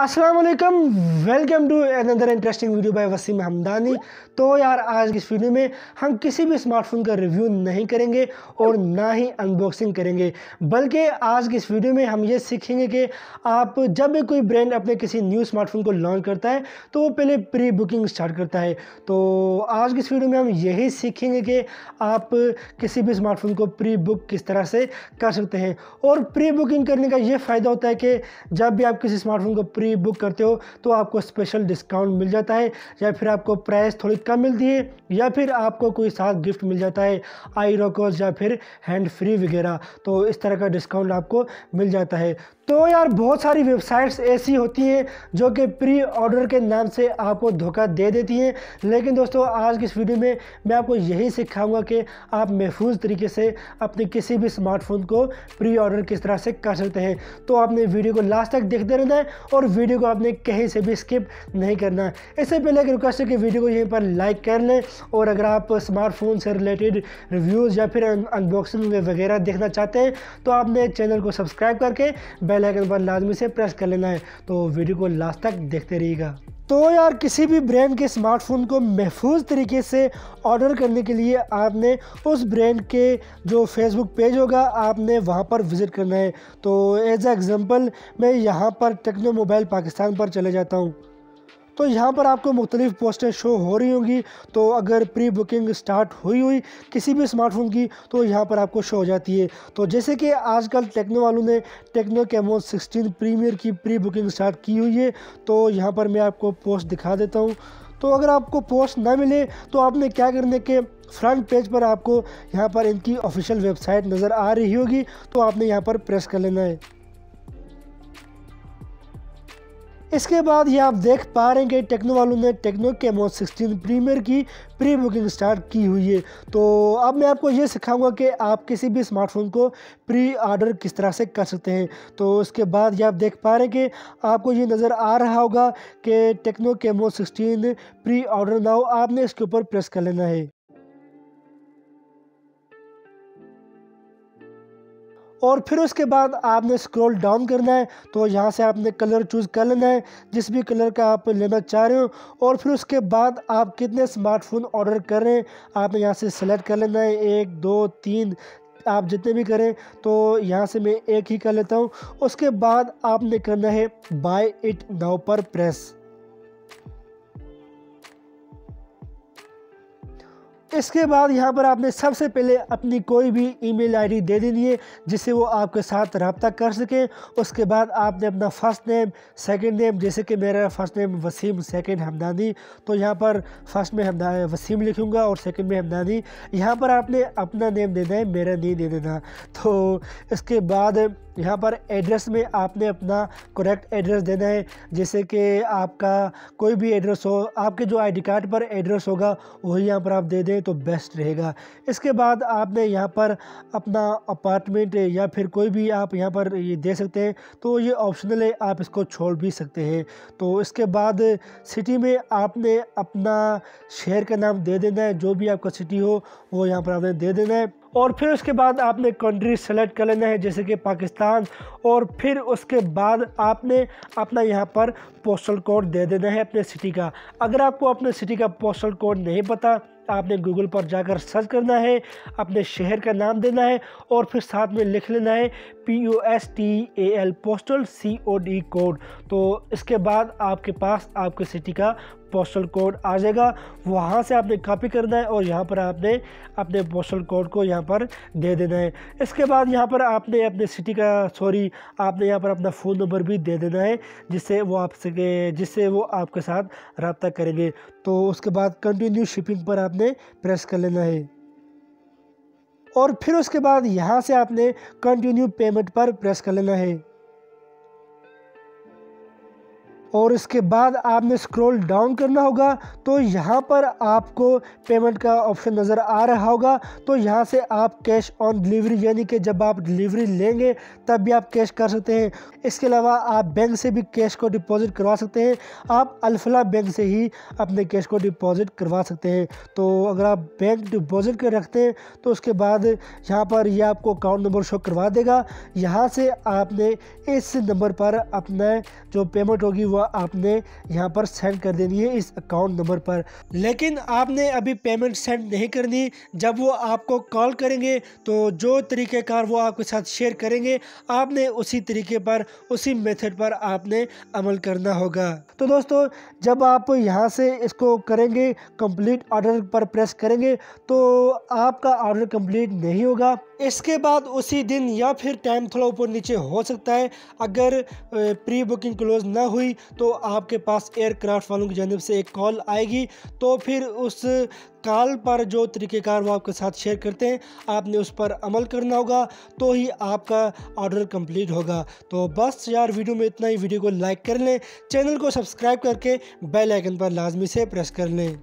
अस्सलाम वालेकुम welcome to another interesting video by Wasim Hamdani तो यार आज की इस वीडियो में हम किसी भी स्मार्टफोन का रिव्यू नहीं करेंगे और ना ही अनबॉक्सिंग करेंगे बल्कि आज की इस वीडियो में हम ये सीखेंगे कि आप जब भी कोई ब्रांड अपने किसी न्यू स्मार्टफोन को लॉन्च करता है तो वो पहले प्री बुकिंग स्टार्ट करता है तो आज की इस वीडियो में हम यही सीखेंगे कि आप किसी भी स्मार्टफोन को प्री बुक किस तरह से कर सकते हैं और प्री बुकिंग करने का ये फ़ायदा होता है कि जब भी आप किसी स्मार्टफोन को प्री बुक करते हो तो आपको स्पेशल डिस्काउंट मिल जाता है या फिर आपको प्राइस थोड़ी कम मिलती है या फिर आपको कोई साथ गिफ्ट मिल जाता है आई रोकोस या फिर हैंड फ्री वगैरह तो इस तरह का डिस्काउंट आपको मिल जाता है तो यार बहुत सारी वेबसाइट्स ऐसी होती हैं जो कि प्री ऑर्डर के नाम से आपको धोखा दे देती हैं लेकिन दोस्तों आज की इस वीडियो में मैं आपको यही सिखाऊंगा कि आप महफूज तरीके से अपने किसी भी स्मार्टफोन को प्री ऑर्डर किस तरह से कर सकते हैं तो आपने वीडियो को लास्ट तक देखते रहना है और वीडियो को आपने कहीं से भी स्किप नहीं करना है इससे पहले एक रिक्वेस्ट है कि वीडियो को यहीं पर लाइक कर लें और अगर आप स्मार्टफोन से रिलेटेड रिव्यूज़ या फिर अनबॉक्सिंग वगैरह देखना चाहते हैं तो आपने चैनल को सब्सक्राइब करके बेल आइकन पर लाजमी से प्रेस कर लेना है तो वीडियो को लास्ट तक देखते रहिएगा तो यार किसी भी ब्रांड के स्मार्टफोन को महफूज तरीके से ऑर्डर करने के लिए आपने उस ब्रांड के जो फेसबुक पेज होगा आपने वहाँ पर विज़िट करना है तो एज एग्ज़ाम्पल मैं यहाँ पर टेक्नो मोबाइल पाकिस्तान पर चले जाता हूँ तो यहाँ पर आपको मुख्तलिफ़ पोस्टें शो हो रही होंगी तो अगर प्री बुकिंग स्टार्ट हुई हुई किसी भी स्मार्टफोन की तो यहाँ पर आपको शो हो जाती है तो जैसे कि आजकल टेक्नो वालों ने टेक्नो कैमो 16 प्रीमियर की प्री बुकिंग स्टार्ट की हुई है तो यहाँ पर मैं आपको पोस्ट दिखा देता हूँ तो अगर आपको पोस्ट ना मिले तो आपने क्या करने के फ्रंट पेज पर आपको यहाँ पर इनकी ऑफिशियल वेबसाइट नज़र आ रही होगी तो आपने यहाँ पर प्रेस कर लेना है इसके बाद ये आप देख पा रहे हैं कि टेक्नो वालों ने Tecno Camon sixteen premier की प्री बुकिंग स्टार्ट की हुई है तो अब मैं आपको ये सिखाऊंगा कि आप किसी भी स्मार्टफोन को प्री ऑर्डर किस तरह से कर सकते हैं तो इसके बाद ये आप देख पा रहे हैं कि आपको ये नज़र आ रहा होगा कि techno Camon sixteen pre order now आपने इसके ऊपर प्रेस कर लेना है और फिर उसके बाद आपने स्क्रॉल डाउन करना है तो यहाँ से आपने कलर चूज़ कर लेना है जिस भी कलर का आप लेना चाह रहे हो और फिर उसके बाद आप कितने स्मार्टफोन ऑर्डर कर रहे हैं आपने यहाँ से सेलेक्ट कर लेना है एक दो तीन आप जितने भी करें तो यहाँ से मैं एक ही कर लेता हूँ उसके बाद आपने करना है बाय इट नाउ पर प्रेस इसके बाद यहाँ पर आपने सबसे पहले अपनी कोई भी ईमेल आईडी दे देनी है जिससे वो आपके साथ रबता कर सकें उसके बाद आपने अपना फ़र्स्ट नेम सेकंड नेम जैसे कि मेरा first name Wasim second Hamdani तो यहाँ पर फर्स्ट में हमदा वसीम लिखूँगा और सेकंड में हमदानी यहाँ पर आपने अपना नेम देना है मेरा नहीं दे देना तो इसके बाद यहाँ पर एड्रेस में आपने अपना करेक्ट एड्रेस देना है जैसे कि आपका कोई भी एड्रेस हो आपके जो आईडी कार्ड पर एड्रेस होगा वही यहाँ पर आप दे दें तो बेस्ट रहेगा इसके बाद आपने यहाँ पर अपना अपार्टमेंट या फिर कोई भी आप यहाँ पर ये दे सकते हैं तो ये ऑप्शनल है आप इसको छोड़ भी सकते हैं तो इसके बाद सिटी में आपने अपना शहर का नाम दे देना है जो भी आपका सिटी हो वो यहाँ पर आपने दे देना है और फिर उसके बाद आपने कंट्री सेलेक्ट कर लेना है जैसे कि पाकिस्तान और फिर उसके बाद आपने अपना यहाँ पर पोस्टल कोड दे देना है अपने सिटी का अगर आपको अपने सिटी का पोस्टल कोड नहीं पता आपने गूगल पर जाकर सर्च करना है अपने शहर का नाम देना है और फिर साथ में लिख लेना है P O S T A L postal C O D code तो इसके बाद आपके पास आपके सिटी का पोस्टल कोड आ जाएगा वहाँ से आपने कॉपी करना है और यहाँ पर आपने अपने पोस्टल कोड को यहाँ पर दे देना है इसके बाद यहाँ पर आपने अपने सिटी का सॉरी आपने यहाँ पर अपना फ़ोन नंबर भी दे देना है जिससे वो आपसे जिससे वो आपके साथ रबता करेंगे तो उसके बाद कंटिन्यू शिपिंग पर आप आपने प्रेस कर लेना है और फिर उसके बाद यहाँ से आपने कंटिन्यू पेमेंट पर प्रेस कर लेना है और इसके बाद आपने स्क्रॉल डाउन करना होगा तो यहाँ पर आपको पेमेंट का ऑप्शन नज़र आ रहा होगा तो यहाँ से आप कैश ऑन डिलीवरी यानी कि जब आप डिलीवरी लेंगे तब भी आप कैश कर सकते हैं इसके अलावा आप बैंक से भी कैश को डिपॉजिट करवा सकते हैं आप अल्फला बैंक से ही अपने कैश को डिपॉजिट करवा सकते हैं तो अगर आप बैंक डिपॉजिट कर रखते हैं तो उसके बाद यहाँ पर यह आपको अकाउंट नंबर शो करवा देगा यहाँ से आपने इस नंबर पर अपना जो पेमेंट होगी वो आपने यहाँ पर सेंड कर देनी है इस अकाउंट नंबर पर लेकिन आपने अभी पेमेंट सेंड नहीं करनी जब वो आपको कॉल करेंगे तो जो तरीक़ेकार वो आपके साथ शेयर करेंगे आपने उसी तरीके पर उसी मेथड पर आपने अमल करना होगा तो दोस्तों जब आप यहाँ से इसको करेंगे कंप्लीट ऑर्डर पर प्रेस करेंगे तो आपका ऑर्डर कंप्लीट नहीं होगा इसके बाद उसी दिन या फिर टाइम थोड़ा ऊपर नीचे हो सकता है अगर प्री बुकिंग क्लोज ना हुई तो आपके पास एयरक्राफ्ट वालों की जानब से एक कॉल आएगी तो फिर उस कॉल पर जो तरीक़ेकार वो आपके साथ शेयर करते हैं आपने उस पर अमल करना होगा तो ही आपका ऑर्डर कंप्लीट होगा तो बस यार वीडियो में इतना ही वीडियो को लाइक कर लें चैनल को सब्सक्राइब करके बेल आइकन पर लाजमी से प्रेस कर लें